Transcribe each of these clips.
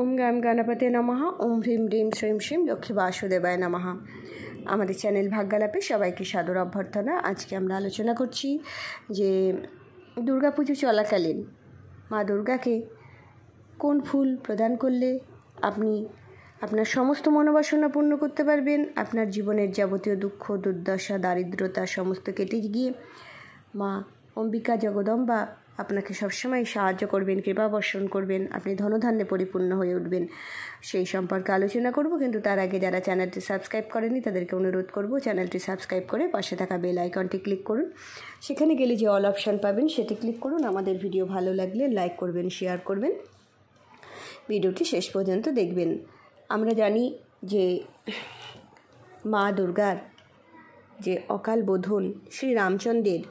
ওম গাম গণপতে নমহা ওম হ্রিম হ্রিম শ্রীম শ্রীম লক্ষ্মী বাসুদেবায় নমহা আমাদের চ্যানেল ভাগ্যালাপে সবাইকে সাদর অভ্যর্থনা আজকে আমরা আলোচনা করছি যে দুর্গাপুজো চলাকালীন মা দুর্গাকে কোন ফুল প্রদান করলে আপনি আপনার সমস্ত মনোবাসনা পূর্ণ করতে পারবেন আপনার জীবনের যাবতীয় দুঃখ দুর্দশা দারিদ্রতা সমস্ত কেটে গিয়ে মা অম্বিকা জগদম্বা আপনাকে সবসময় সাহায্য করবেন কৃপা বর্ষণ করবেন আপনি ধনধান্যে পরিপূর্ণ হয়ে উঠবেন সেই সম্পর্কে আলোচনা করব কিন্তু তার আগে যারা চ্যানেলটি সাবস্ক্রাইব করেনি তাদেরকে অনুরোধ করব চ্যানেলটি সাবস্ক্রাইব করে পাশে থাকা বেল আইকনটি ক্লিক করুন সেখানে গেলে যে অল অপশান পাবেন সেটি ক্লিক করুন আমাদের ভিডিও ভালো লাগলে লাইক করবেন শেয়ার করবেন ভিডিওটি শেষ পর্যন্ত দেখবেন আমরা জানি যে মা দুর্গার যে অকাল বোধন শ্রী রামচন্দ্রের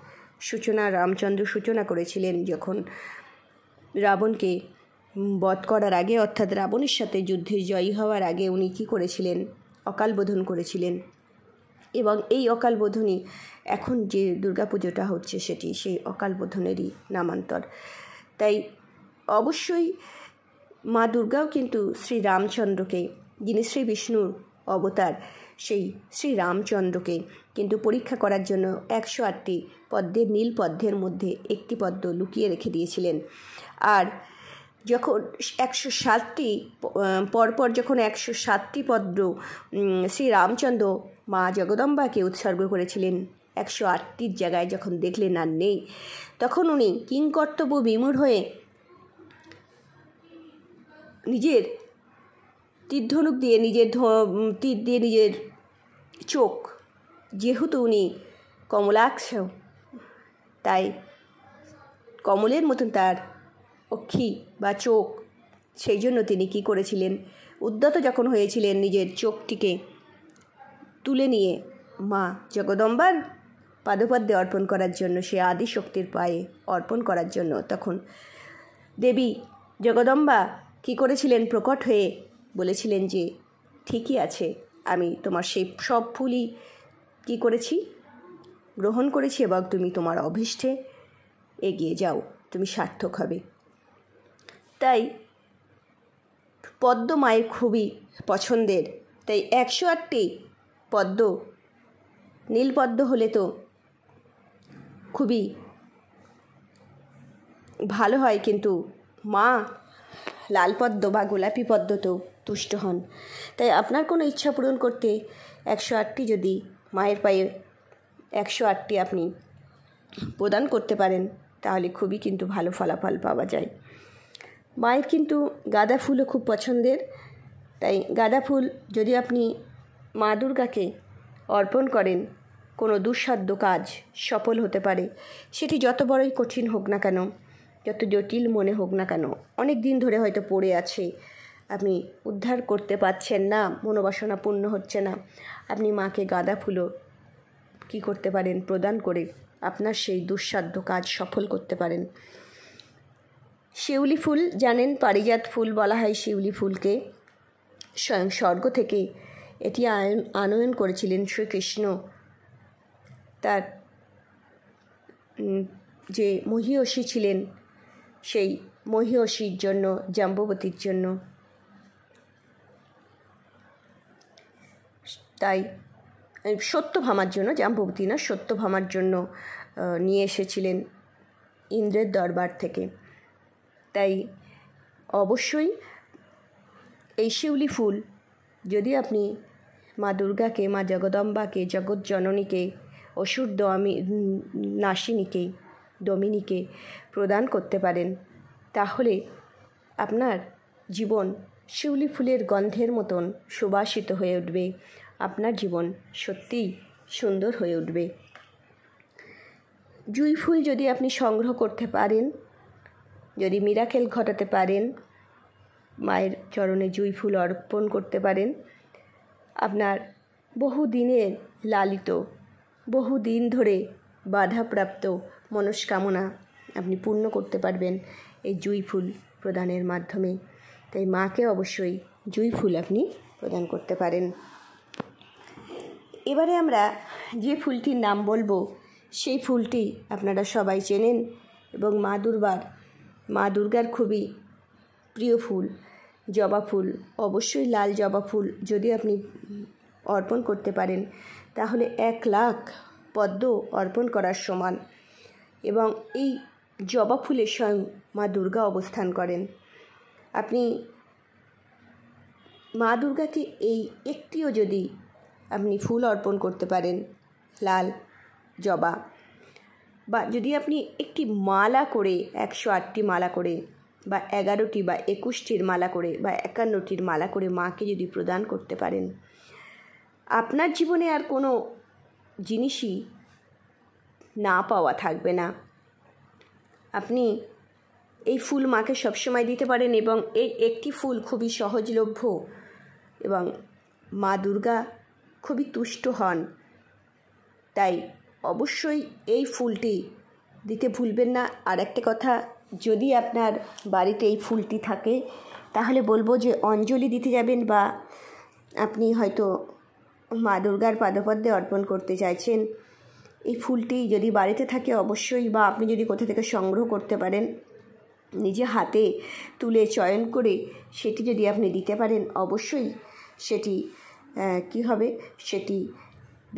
সূচনা রামচন্দ্র সূচনা করেছিলেন যখন রাবণকে বধ করার আগে অর্থাৎ রাবণের সাথে যুদ্ধে জয়ী হওয়ার আগে উনি কী করেছিলেন অকালবোধন করেছিলেন এবং এই অকালবোধনই এখন যে দুর্গাপুজোটা হচ্ছে সেটি সেই অকালবোধনেরই নামান্তর তাই অবশ্যই মা দুর্গাও কিন্তু শ্রী রামচন্দ্রকে যিনি শ্রী বিষ্ণুর অবতার সেই শ্রী রামচন্দ্রকে কিন্তু পরীক্ষা করার জন্য একশো আটটি পদ্মের নীল পদ্মের মধ্যে একটি পদ্ম লুকিয়ে রেখে দিয়েছিলেন আর যখন একশো সাতটি পরপর যখন একশো সাতটি পদ্ম শ্রী রামচন্দ্র মা জগদম্বাকে উৎসর্গ করেছিলেন একশো আটটির জায়গায় যখন দেখলেন আর নেই তখন উনি কিংকর্তব্য বিমূঢ় হয়ে নিজের তীর্ধনুক দিয়ে নিজের তীর দিয়ে নিজের চোখ যেহেতু উনি কমলাক্ষ তাই কমলের মতন তার অক্ষি বা চোখ সেই জন্য তিনি কি করেছিলেন উদ্যত যখন হয়েছিলেন নিজের চোখটিকে তুলে নিয়ে মা জগদম্বার পাদপদ্যে অর্পণ করার জন্য সে আদি শক্তির পায়ে অর্পণ করার জন্য তখন দেবী জগদম্বা কি করেছিলেন প্রকট হয়ে বলেছিলেন যে ঠিকই আছে আমি তোমার সেই সব ফুলই কী করেছি গ্রহণ করেছি এবং তুমি তোমার অভিষ্টে এগিয়ে যাও তুমি সার্থক হবে তাই পদ্ম মায়ের খুবই পছন্দের তাই একশো আটটি পদ্ম নীলপদ্ম হলে তো খুবই ভালো হয় কিন্তু মা লাল পদ্ম বা গোলাপি পদ্ম তো তুষ্ট হন তাই আপনার কোনো ইচ্ছা পূরণ করতে একশো আটটি যদি মায়ের পায়ে একশো আটটি আপনি প্রদান করতে পারেন তাহলে খুবই কিন্তু ভালো ফলাফল পাওয়া যায় মায়ের কিন্তু গাঁদা ফুলও খুব পছন্দের তাই গাঁদা ফুল যদি আপনি মা দুর্গাকে অর্পণ করেন কোনো দুঃসাধ্য কাজ সফল হতে পারে সেটি যত বড়ই কঠিন হোক না কেন যত জটিল মনে হোক না কেন অনেক দিন ধরে হয়তো পড়ে আছে আপনি উদ্ধার করতে পারছেন না মনোবাসনা পূর্ণ হচ্ছে না আপনি মাকে গাঁদা ফুলও কি করতে পারেন প্রদান করে আপনার সেই দুঃসাধ্য কাজ সফল করতে পারেন শিউলি ফুল জানেন পারিজাত ফুল বলা হয় শিউলি ফুলকে স্বয়ং স্বর্গ থেকে এটি আয়ন আনয়ন করেছিলেন শ্রীকৃষ্ণ তার যে মহিষী ছিলেন সেই মহিষীর জন্য জাম্ববতীর জন্য তাই সত্য ভামার জন্য সত্য ভামার জন্য নিয়ে এসেছিলেন ইন্দ্রের দরবার থেকে তাই অবশ্যই এই শিউলি ফুল যদি আপনি মা দুর্গাকে মা জগদম্বাকে জগৎ জননীকে অসুর দমি নাসিনীকে দমিনীকে প্রদান করতে পারেন তাহলে আপনার জীবন শিউলি ফুলের গন্ধের মতন সুবাসিত হয়ে উঠবে আপনার জীবন সত্যিই সুন্দর হয়ে উঠবে জুঁই ফুল যদি আপনি সংগ্রহ করতে পারেন যদি মিরাকেল ঘটাতে পারেন মায়ের চরণে জুঁই ফুল অর্পণ করতে পারেন আপনার বহু দিনের লালিত বহু দিন ধরে বাধাপ্রাপ্ত মনস্কামনা আপনি পূর্ণ করতে পারবেন এই জুঁই ফুল প্রদানের মাধ্যমে তাই মাকে অবশ্যই জুঁই ফুল আপনি প্রদান করতে পারেন এবারে আমরা যে ফুলটির নাম বলবো সেই ফুলটি আপনারা সবাই চেনেন এবং মা দুর্বার মা দুর্গার খুবই প্রিয় ফুল জবা ফুল অবশ্যই লাল জবা ফুল যদি আপনি অর্পণ করতে পারেন তাহলে এক লাখ পদ্ম অর্পণ করার সমান এবং এই জবা ফুলের স্বয়ং মা দুর্গা অবস্থান করেন আপনি মা দুর্গাকে এই একটিও যদি আপনি ফুল অর্পণ করতে পারেন লাল জবা বা যদি আপনি একটি মালা করে একশো আটটি মালা করে বা এগারোটি বা একুশটির মালা করে বা একান্নটির মালা করে মাকে যদি প্রদান করতে পারেন আপনার জীবনে আর কোনো জিনিসই না পাওয়া থাকবে না আপনি এই ফুল মাকে সবসময় দিতে পারেন এবং এই একটি ফুল খুবই সহজলভ্য এবং মা দুর্গা খুবই তুষ্ট হন তাই অবশ্যই এই ফুলটি দিতে ভুলবেন না আর একটা কথা যদি আপনার বাড়িতে এই ফুলটি থাকে তাহলে বলবো যে অঞ্জলি দিতে যাবেন বা আপনি হয়তো মা দুর্গার পাদপদ্মে অর্পণ করতে চাইছেন এই ফুলটি যদি বাড়িতে থাকে অবশ্যই বা আপনি যদি কোথা থেকে সংগ্রহ করতে পারেন নিজে হাতে তুলে চয়ন করে সেটি যদি আপনি দিতে পারেন অবশ্যই সেটি কি হবে সেটি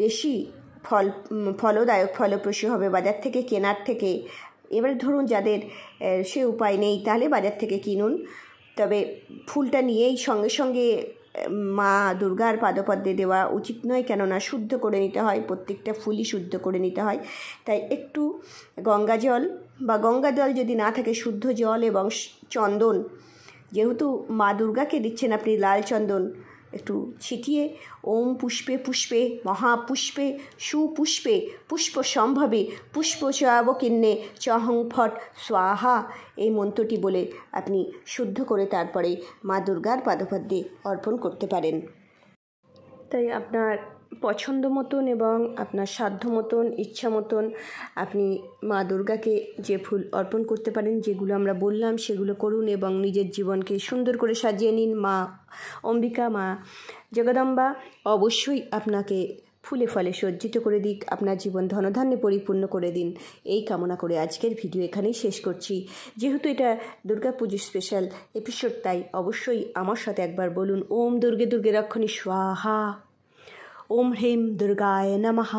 বেশি ফল ফলদায়ক ফলপ্রসূ হবে বাজার থেকে কেনার থেকে এবার ধরুন যাদের সে উপায় নেই তাহলে বাজার থেকে কিনুন তবে ফুলটা নিয়েই সঙ্গে সঙ্গে মা দুর্গার পাদপদ্মে দেওয়া উচিত নয় কেননা শুদ্ধ করে নিতে হয় প্রত্যেকটা ফুলই শুদ্ধ করে নিতে হয় তাই একটু গঙ্গা জল বা গঙ্গা জল যদি না থাকে শুদ্ধ জল এবং চন্দন যেহেতু মা দুর্গাকে দিচ্ছেন আপনি লাল চন্দন একটু ছিটিয়ে ওম পুষ্পে পুষ্পে মহাপুষ্পে সুপুষ্পে পুষ্প সম্ভবে পুষ্প চয়াবকিন্নে চহং ফট স্বাহা এই মন্ত্রটি বলে আপনি শুদ্ধ করে তারপরে মা দুর্গার পাদপদ্যে অর্পণ করতে পারেন তাই আপনার পছন্দ মতন এবং আপনার সাধ্য মতন ইচ্ছা মতন আপনি মা দুর্গাকে যে ফুল অর্পণ করতে পারেন যেগুলো আমরা বললাম সেগুলো করুন এবং নিজের জীবনকে সুন্দর করে সাজিয়ে নিন মা অম্বিকা মা জগদম্বা অবশ্যই আপনাকে ফুলে ফলে সজ্জিত করে দিক আপনার জীবন ধনধান্যে পরিপূর্ণ করে দিন এই কামনা করে আজকের ভিডিও এখানেই শেষ করছি যেহেতু এটা দুর্গাপুজো স্পেশাল এপিসোড তাই অবশ্যই আমার সাথে একবার বলুন ওম দুর্গে দুর্গে রক্ষণী স্বাহা ॐ ह्रीं दुर्गाय नमः